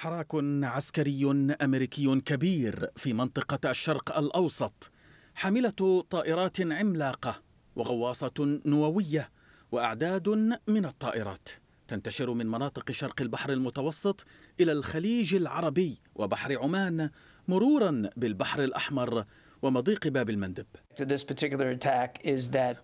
حراك عسكري امريكي كبير في منطقه الشرق الاوسط حامله طائرات عملاقه وغواصه نوويه واعداد من الطائرات تنتشر من مناطق شرق البحر المتوسط الى الخليج العربي وبحر عمان مرورا بالبحر الاحمر ومضيق باب المندب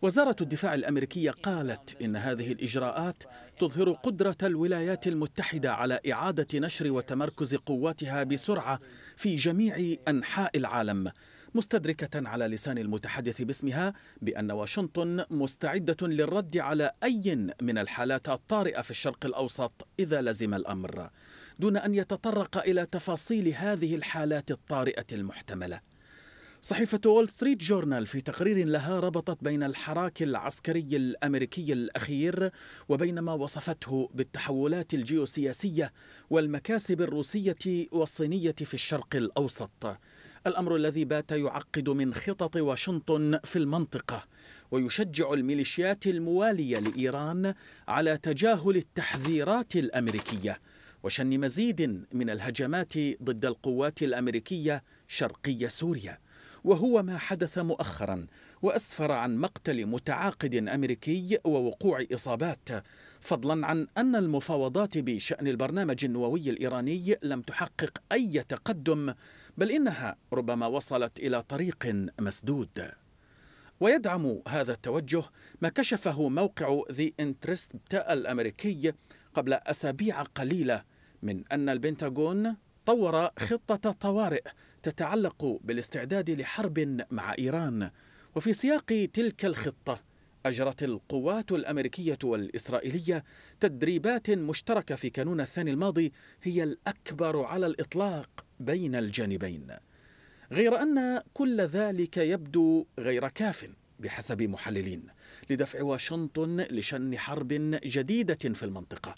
وزارة الدفاع الأمريكية قالت إن هذه الإجراءات تظهر قدرة الولايات المتحدة على إعادة نشر وتمركز قواتها بسرعة في جميع أنحاء العالم مستدركة على لسان المتحدث باسمها بأن واشنطن مستعدة للرد على أي من الحالات الطارئة في الشرق الأوسط إذا لزم الأمر دون أن يتطرق إلى تفاصيل هذه الحالات الطارئة المحتملة صحيفة وول ستريت جورنال في تقرير لها ربطت بين الحراك العسكري الأمريكي الأخير وبين ما وصفته بالتحولات الجيوسياسية والمكاسب الروسية والصينية في الشرق الأوسط الأمر الذي بات يعقد من خطط واشنطن في المنطقة ويشجع الميليشيات الموالية لإيران على تجاهل التحذيرات الأمريكية وشن مزيد من الهجمات ضد القوات الأمريكية شرقي سوريا وهو ما حدث مؤخرا واسفر عن مقتل متعاقد امريكي ووقوع اصابات فضلا عن ان المفاوضات بشان البرنامج النووي الايراني لم تحقق اي تقدم بل انها ربما وصلت الى طريق مسدود ويدعم هذا التوجه ما كشفه موقع ذي انترست الامريكي قبل اسابيع قليله من ان البنتاغون طور خطة طوارئ تتعلق بالاستعداد لحرب مع إيران وفي سياق تلك الخطة أجرت القوات الأمريكية والإسرائيلية تدريبات مشتركة في كانون الثاني الماضي هي الأكبر على الإطلاق بين الجانبين غير أن كل ذلك يبدو غير كافٍ بحسب محللين لدفع واشنطن لشن حرب جديدة في المنطقة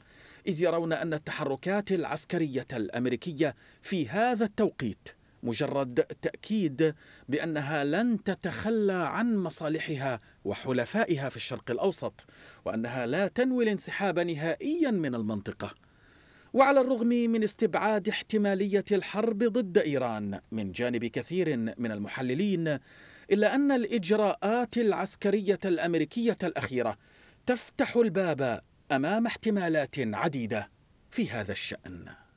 إذ يرون أن التحركات العسكرية الأمريكية في هذا التوقيت مجرد تأكيد بأنها لن تتخلى عن مصالحها وحلفائها في الشرق الأوسط وأنها لا تنوي الانسحاب نهائيا من المنطقة وعلى الرغم من استبعاد احتمالية الحرب ضد إيران من جانب كثير من المحللين إلا أن الإجراءات العسكرية الأمريكية الأخيرة تفتح الباب أمام احتمالات عديدة في هذا الشأن